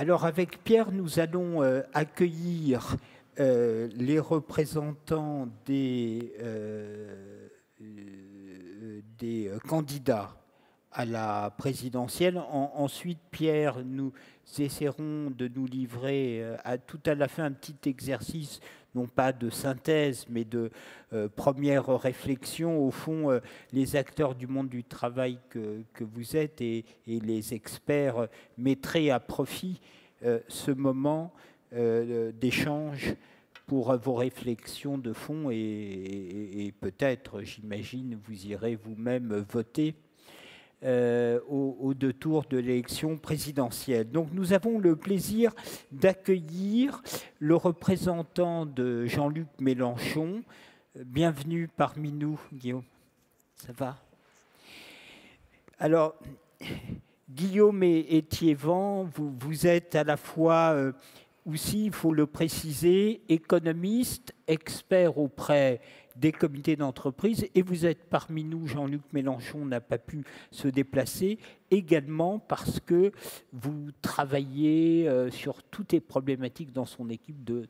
Alors avec Pierre, nous allons euh, accueillir euh, les représentants euh, des, candidats à la présidentielle. ensuite, Pierre, nous essaierons de nous livrer à tout à la fin un petit exercice non pas de synthèse, mais de euh, première réflexion, au fond, euh, les acteurs du monde du travail que, vous êtes et, les experts mettraient à profit euh, ce moment d'échange pour vos réflexions de fond et, et peut-être, j'imagine, vous irez vous-même voter euh, au aux, deux tours de l'élection présidentielle. Donc nous avons le plaisir d'accueillir le représentant de Jean-Luc Mélenchon. Bienvenue parmi nous, Guillaume. Ça va Alors, Guillaume et, et Thiévan, vous, êtes à la fois... Euh, aussi, il faut le préciser, économiste, expert auprès des comités d'entreprise. Et vous êtes parmi nous, Jean-Luc Mélenchon n'a pas pu se déplacer, également parce que vous travaillez euh, sur toutes les problématiques dans son équipe de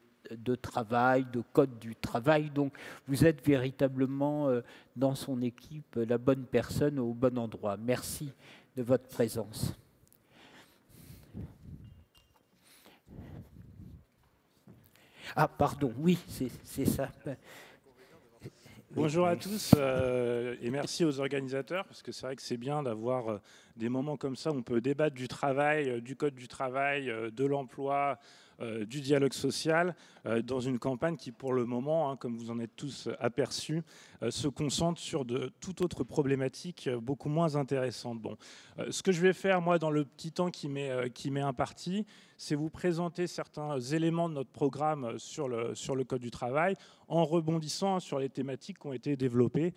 travail, de code du travail. Donc, vous êtes véritablement euh, dans son équipe euh, la bonne personne au bon endroit. Merci de votre présence. Ah, pardon, oui, c'est ça. Bonjour à tous euh, et merci aux organisateurs parce que c'est vrai que c'est bien d'avoir euh, des moments comme ça où on peut débattre du travail, euh, du code du travail, de l'emploi, euh, du dialogue social euh, dans une campagne qui, pour le moment, hein, comme vous en êtes tous aperçus, euh, se concentre sur de toute autre problématique beaucoup moins intéressante. Bon, ce que je vais faire, moi, dans le petit temps qui m'est, qui imparti, c'est vous présenter certains éléments de notre programme sur le, sur le Code du travail en rebondissant sur les thématiques qui ont été développées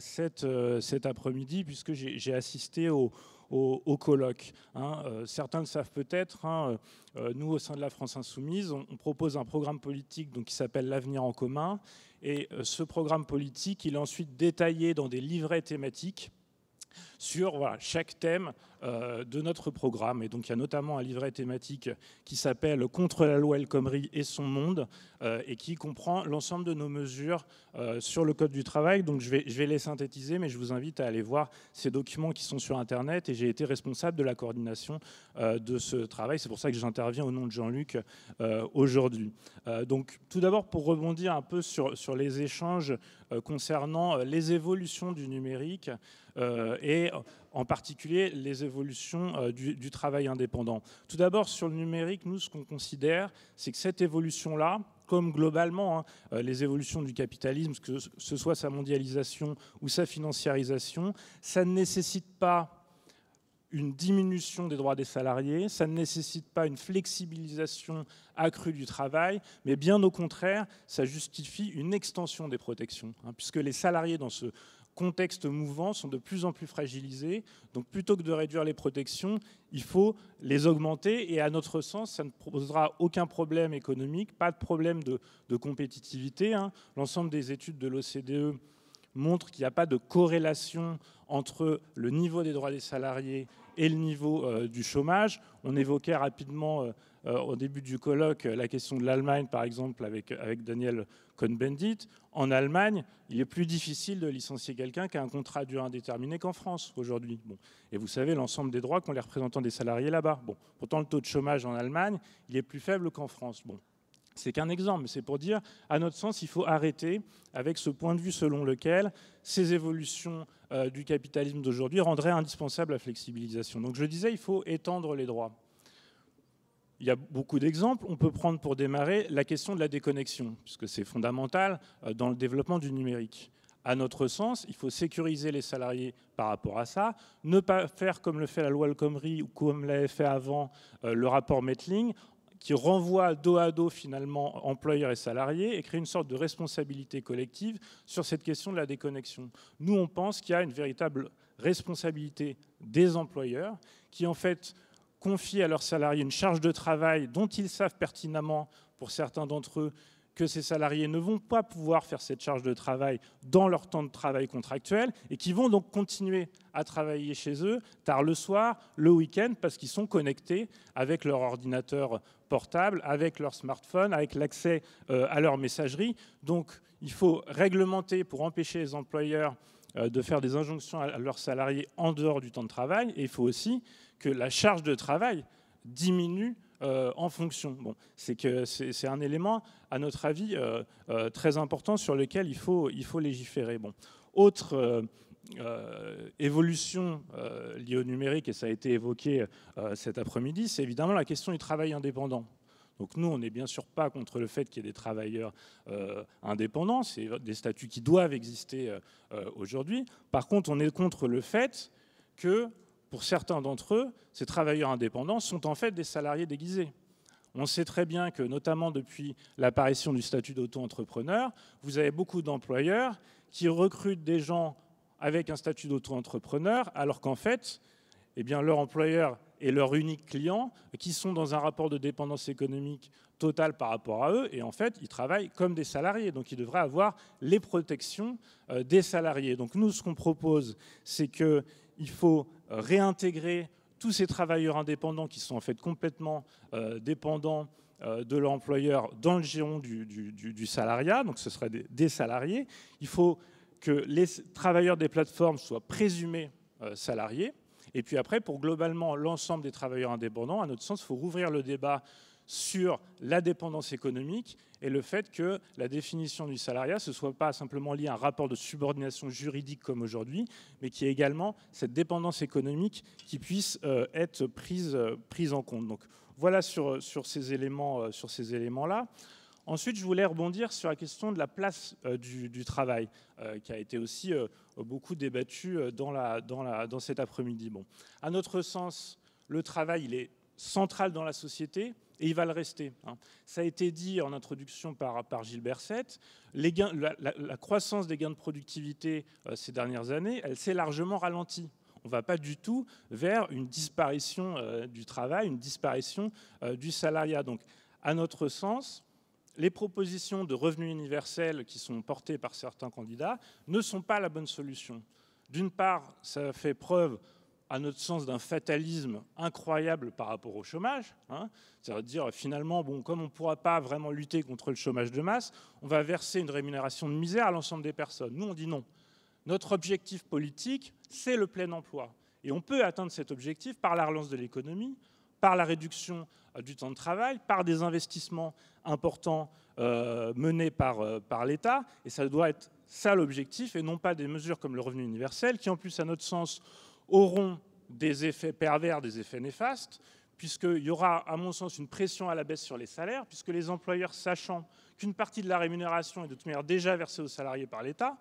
cette, cet après-midi, puisque j'ai assisté au au, colloque. Hein. Euh, certains le savent peut-être, hein. euh, nous au sein de la France Insoumise, on, propose un programme politique qui s'appelle L'avenir en commun. Et euh, ce programme politique, il est ensuite détaillé dans des livrets thématiques sur chaque thème euh, de notre programme. Et donc il y a notamment un livret thématique qui s'appelle Contre la loi El Khomri et son monde, euh, et qui comprend l'ensemble de nos mesures euh, sur le Code du travail. Donc je vais, je vais les synthétiser, mais je vous invite à aller voir ces documents qui sont sur Internet. Et j'ai été responsable de la coordination de ce travail. C'est pour ça que j'interviens au nom de Jean-Luc aujourd'hui. donc tout d'abord, pour rebondir un peu sur, sur les échanges concernant les évolutions du numérique et euh, en particulier les évolutions euh, du, travail indépendant. Tout d'abord, sur le numérique, nous, ce qu'on considère, c'est que cette évolution-là, comme globalement hein, euh, les évolutions du capitalisme, que ce soit sa mondialisation ou sa financiarisation, ça ne nécessite pas une diminution des droits des salariés, ça ne nécessite pas une flexibilisation accrue du travail, mais bien au contraire, ça justifie une extension des protections, hein, puisque les salariés dans ce, contextes mouvants sont de plus en plus fragilisés. Donc plutôt que de réduire les protections, il faut les augmenter. Et à notre sens, ça ne posera aucun problème économique, pas de problème de, compétitivité. Hein. L'ensemble des études de l'OCDE montrent qu'il n'y a pas de corrélation entre le niveau des droits des salariés et le niveau euh, du chômage. On évoquait rapidement euh, euh, au début du colloque la question de l'Allemagne, par exemple, avec, Daniel Cohn-Bendit. En Allemagne, il est plus difficile de licencier quelqu'un qui a un contrat dur indéterminé qu'en France aujourd'hui. Et vous savez l'ensemble des droits qu'ont les représentants des salariés là-bas. Bon. Pourtant, le taux de chômage en Allemagne, il est plus faible qu'en France. Bon. C'est qu'un exemple, c'est pour dire, à notre sens, il faut arrêter avec ce point de vue selon lequel ces évolutions euh, du capitalisme d'aujourd'hui rendraient indispensable la flexibilisation. Donc je disais, il faut étendre les droits. Il y a beaucoup d'exemples. On peut prendre pour démarrer la question de la déconnexion, puisque c'est fondamental euh, dans le développement du numérique. À notre sens, il faut sécuriser les salariés par rapport à ça, ne pas faire comme le fait la loi El ou comme l'avait fait avant euh, le rapport Metling, qui renvoie dos à dos finalement employeurs et salariés et crée une sorte de responsabilité collective sur cette question de la déconnexion. Nous, on pense qu'il y a une véritable responsabilité des employeurs qui en fait confient à leurs salariés une charge de travail dont ils savent pertinemment, pour certains d'entre eux, que ces salariés ne vont pas pouvoir faire cette charge de travail dans leur temps de travail contractuel et qui vont donc continuer à travailler chez eux tard le soir, le week-end, parce qu'ils sont connectés avec leur ordinateur portable, avec leur smartphone, avec l'accès euh, à leur messagerie. Donc il faut réglementer pour empêcher les employeurs euh, de faire des injonctions à leurs salariés en dehors du temps de travail et il faut aussi que la charge de travail diminue euh, en fonction. c'est que c'est un élément, à notre avis, euh, euh, très important sur lequel il faut, il faut légiférer. Bon, autre évolution liée au numérique et ça a été évoqué cet après-midi, c'est évidemment la question du travail indépendant. Donc nous, on n'est bien sûr pas contre le fait qu'il y ait des travailleurs indépendants, c'est des statuts qui doivent exister aujourd'hui. Par contre, on est contre le fait que pour certains d'entre eux, ces travailleurs indépendants sont en fait des salariés déguisés. On sait très bien que, notamment depuis l'apparition du statut d'auto-entrepreneur, vous avez beaucoup d'employeurs qui recrutent des gens avec un statut d'auto-entrepreneur, alors qu'en fait, eh bien, leur employeur est leur unique client, qui sont dans un rapport de dépendance économique totale par rapport à eux, et en fait, ils travaillent comme des salariés, donc ils devraient avoir les protections euh, des salariés. Donc nous, ce qu'on propose, c'est qu'il faut réintégrer tous ces travailleurs indépendants qui sont en fait complètement euh, dépendants euh, de l'employeur dans le géant du, salariat, donc ce serait des, des, salariés. Il faut que les travailleurs des plateformes soient présumés euh, salariés. Et puis après, pour globalement l'ensemble des travailleurs indépendants, à notre sens, il faut rouvrir le débat sur la dépendance économique et le fait que la définition du salariat ne soit pas simplement lié à un rapport de subordination juridique comme aujourd'hui, mais qu'il y ait également cette dépendance économique qui puisse euh, être prise, euh, prise en compte. Donc voilà sur, euh, sur ces éléments-là. Éléments Ensuite, je voulais rebondir sur la question de la place du, travail, qui a été aussi beaucoup débattue dans, la, dans, la, dans cet après-midi. Bon. À notre sens, le travail, il est central dans la société et il va le rester. Hein. Ça a été dit en introduction par, par Gilbert Sett, les gains, la, croissance des gains de productivité euh, ces dernières années, elle s'est largement ralentie. On ne va pas du tout vers une disparition euh, du travail, une disparition euh, du salariat. Donc, à notre sens, les propositions de revenus universels qui sont portées par certains candidats ne sont pas la bonne solution. D'une part, ça fait preuve à notre sens, d'un fatalisme incroyable par rapport au chômage. Hein. C'est-à-dire, finalement, bon, comme on ne pourra pas vraiment lutter contre le chômage de masse, on va verser une rémunération de misère à l'ensemble des personnes. Nous, on dit non. Notre objectif politique, c'est le plein emploi. Et on peut atteindre cet objectif par la relance de l'économie, par la réduction euh, du temps de travail, par des investissements importants euh, menés par, euh, par l'État. Et ça doit être ça l'objectif, et non pas des mesures comme le revenu universel, qui en plus, à notre sens, auront des effets pervers, des effets néfastes, puisqu'il y aura, à mon sens, une pression à la baisse sur les salaires, puisque les employeurs, sachant qu'une partie de la rémunération est de toute manière déjà versée aux salariés par l'État,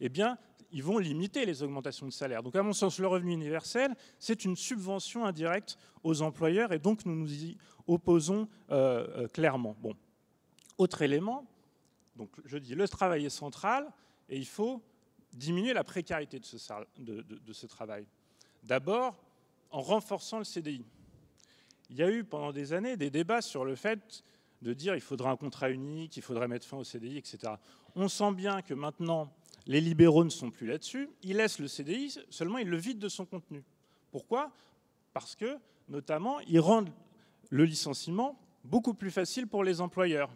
eh bien, ils vont limiter les augmentations de salaire. Donc, à mon sens, le revenu universel, c'est une subvention indirecte aux employeurs, et donc nous nous y opposons euh, euh, clairement. Bon. Autre élément, donc je dis le travail est central, et il faut diminuer la précarité de ce travail. D'abord, en renforçant le CDI. Il y a eu pendant des années des débats sur le fait de dire qu'il faudrait un contrat unique, qu'il faudrait mettre fin au CDI, etc. On sent bien que maintenant, les libéraux ne sont plus là-dessus. Ils laissent le CDI, seulement ils le vident de son contenu. Pourquoi Parce que, notamment, ils rendent le licenciement beaucoup plus facile pour les employeurs,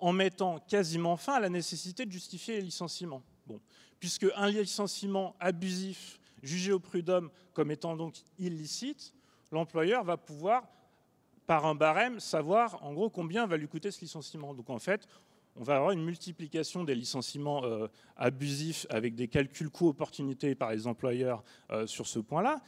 en mettant quasiment fin à la nécessité de justifier les licenciements. Bon. Puisque un licenciement abusif jugé au prud'homme comme étant donc illicite, l'employeur va pouvoir, par un barème, savoir en gros combien va lui coûter ce licenciement. Donc en fait, on va avoir une multiplication des licenciements euh, abusifs avec des calculs coûts-opportunités par les employeurs euh, sur ce point-là.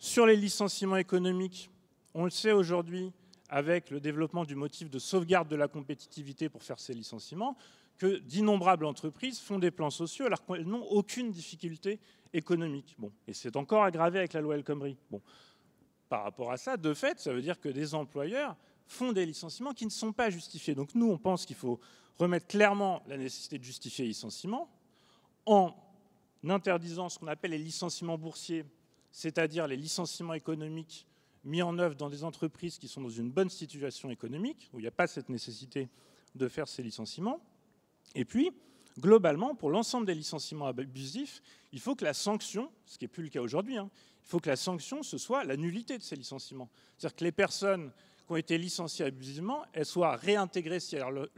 Sur les licenciements économiques, on le sait aujourd'hui, avec le développement du motif de sauvegarde de la compétitivité pour faire ces licenciements, que d'innombrables entreprises font des plans sociaux alors qu'elles n'ont aucune difficulté économique. Bon, et c'est encore aggravé avec la loi El Khomri. Bon, par rapport à ça, de fait, ça veut dire que des employeurs font des licenciements qui ne sont pas justifiés. Donc nous, on pense qu'il faut remettre clairement la nécessité de justifier les licenciements en interdisant ce qu'on appelle les licenciements boursiers, c'est-à-dire les licenciements économiques mis en œuvre dans des entreprises qui sont dans une bonne situation économique, où il n'y a pas cette nécessité de faire ces licenciements, et puis, globalement, pour l'ensemble des licenciements abusifs, il faut que la sanction, ce qui n'est plus le cas aujourd'hui, hein, il faut que la sanction, ce soit la nullité de ces licenciements. C'est-à-dire que les personnes qui ont été licenciées abusivement, elles soient réintégrées, si elles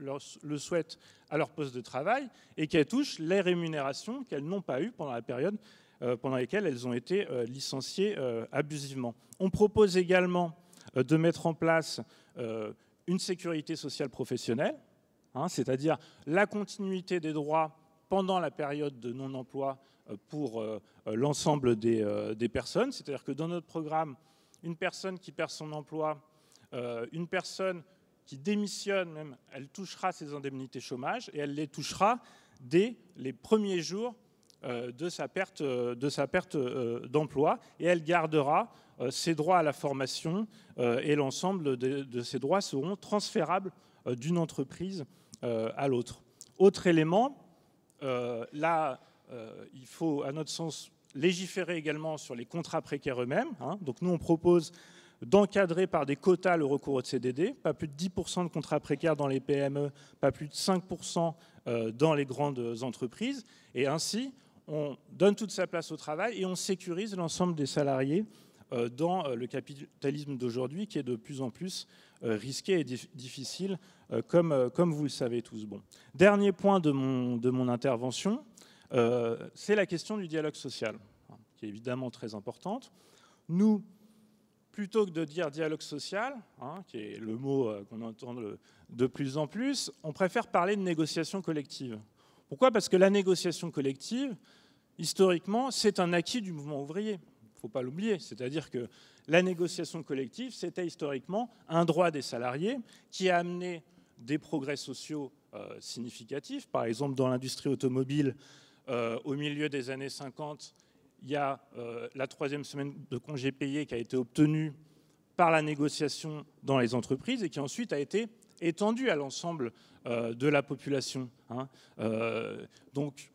le, souhaitent, à leur poste de travail et qu'elles touchent les rémunérations qu'elles n'ont pas eues pendant la période euh, pendant laquelle elles ont été euh, licenciées euh, abusivement. On propose également de mettre en place une sécurité sociale professionnelle Hein, c'est-à-dire la continuité des droits pendant la période de non-emploi euh, pour euh, euh, l'ensemble des, personnes. C'est-à-dire que dans notre programme, une personne qui perd son emploi, une personne qui démissionne même, elle touchera ses indemnités chômage et elle les touchera dès les premiers jours de sa perte, de sa perte d'emploi et elle gardera ses droits à la formation et l'ensemble de, de, ses droits seront transférables d'une entreprise euh, à l'autre. Autre élément, euh, là, euh, il faut, à notre sens, légiférer également sur les contrats précaires eux-mêmes. Hein. Donc nous, on propose d'encadrer par des quotas le recours au CDD, pas plus de 10% de contrats précaires dans les PME, pas plus de 5% dans les grandes entreprises. Et ainsi, on donne toute sa place au travail et on sécurise l'ensemble des salariés euh, dans euh, le capitalisme d'aujourd'hui qui est de plus en plus euh, risqué et difficile, comme, vous le savez tous. Bon. Dernier point de mon, intervention, c'est la question du dialogue social, hein, qui est évidemment très importante. Nous, plutôt que de dire dialogue social, hein, qui est le mot qu'on entend de plus en plus, on préfère parler de négociation collective. Pourquoi Parce que la négociation collective, historiquement, c'est un acquis du mouvement ouvrier ne faut pas l'oublier. C'est-à-dire que la négociation collective, c'était historiquement un droit des salariés qui a amené des progrès sociaux euh, significatifs. Par exemple, dans l'industrie automobile, euh, au milieu des années 50, il y a euh, la troisième semaine de congé payé qui a été obtenue par la négociation dans les entreprises et qui ensuite a été étendue à l'ensemble de la population. Hein. donc,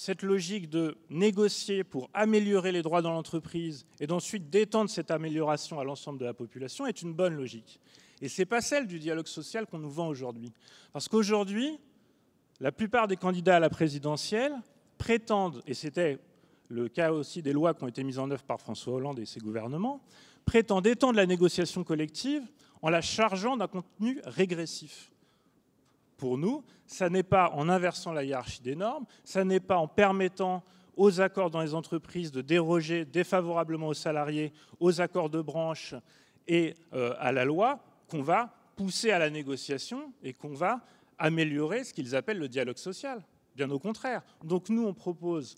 cette logique de négocier pour améliorer les droits dans l'entreprise et d'ensuite d'étendre cette amélioration à l'ensemble de la population est une bonne logique. Et ce n'est pas celle du dialogue social qu'on nous vend aujourd'hui. Parce qu'aujourd'hui, la plupart des candidats à la présidentielle prétendent, et c'était le cas aussi des lois qui ont été mises en œuvre par François Hollande et ses gouvernements, prétendent étendre la négociation collective en la chargeant d'un contenu régressif pour nous, ça n'est pas en inversant la hiérarchie des normes, ça n'est pas en permettant aux accords dans les entreprises de déroger défavorablement aux salariés, aux accords de branche et euh, à la loi qu'on va pousser à la négociation et qu'on va améliorer ce qu'ils appellent le dialogue social. Bien au contraire. Donc nous, on propose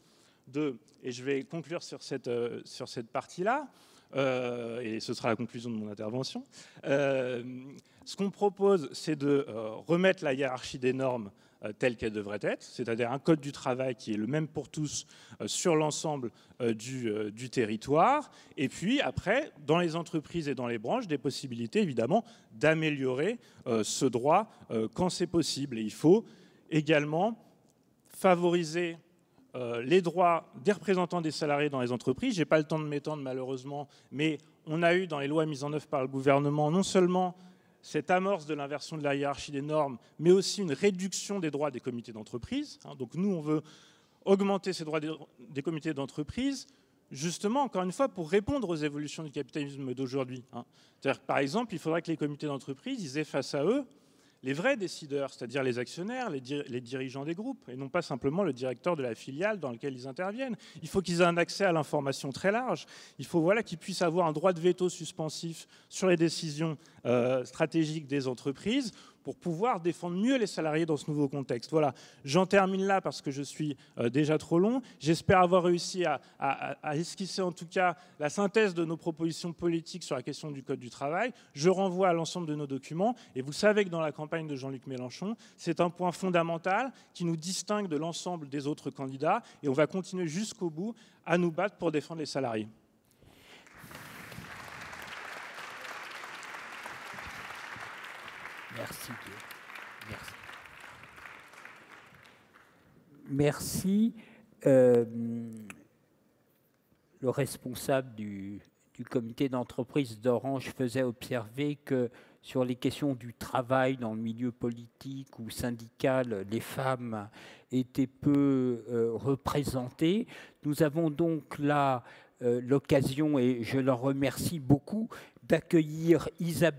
de, et je vais conclure sur cette euh, partie-là, euh, et ce sera la conclusion de mon intervention. Euh, ce qu'on propose, c'est de euh, remettre la hiérarchie des normes telle qu'elle devrait être, c'est-à-dire un code du travail qui est le même pour tous sur l'ensemble du, du, territoire, et puis après, dans les entreprises et dans les branches, des possibilités évidemment d'améliorer ce droit quand c'est possible. Et il faut également favoriser euh, les droits des représentants des salariés dans les entreprises. Je n'ai pas le temps de m'étendre malheureusement, mais on a eu dans les lois mises en œuvre par le gouvernement non seulement cette amorce de l'inversion de la hiérarchie des normes, mais aussi une réduction des droits des comités d'entreprise. Hein, donc nous, on veut augmenter ces droits des comités d'entreprise, justement, encore une fois, pour répondre aux évolutions du capitalisme d'aujourd'hui. Hein. Par exemple, il faudrait que les comités d'entreprise, ils aient face à eux les vrais décideurs, c'est-à-dire les actionnaires, les, dirigeants des groupes, et non pas simplement le directeur de la filiale dans laquelle ils interviennent. Il faut qu'ils aient un accès à l'information très large. Il faut voilà, qu'ils puissent avoir un droit de veto suspensif sur les décisions euh, stratégiques des entreprises pour pouvoir défendre mieux les salariés dans ce nouveau contexte. Voilà, j'en termine là parce que je suis euh, déjà trop long. J'espère avoir réussi à, esquisser en tout cas la synthèse de nos propositions politiques sur la question du Code du travail. Je renvoie à l'ensemble de nos documents et vous savez que dans la campagne de Jean-Luc Mélenchon, c'est un point fondamental qui nous distingue de l'ensemble des autres candidats et on va continuer jusqu'au bout à nous battre pour défendre les salariés. Merci Merci. Euh, le responsable du, comité d'entreprise d'Orange faisait observer que sur les questions du travail dans le milieu politique ou syndical, les femmes étaient peu euh, représentées. Nous avons donc là euh, l'occasion, et je leur remercie beaucoup, d'accueillir Isabelle.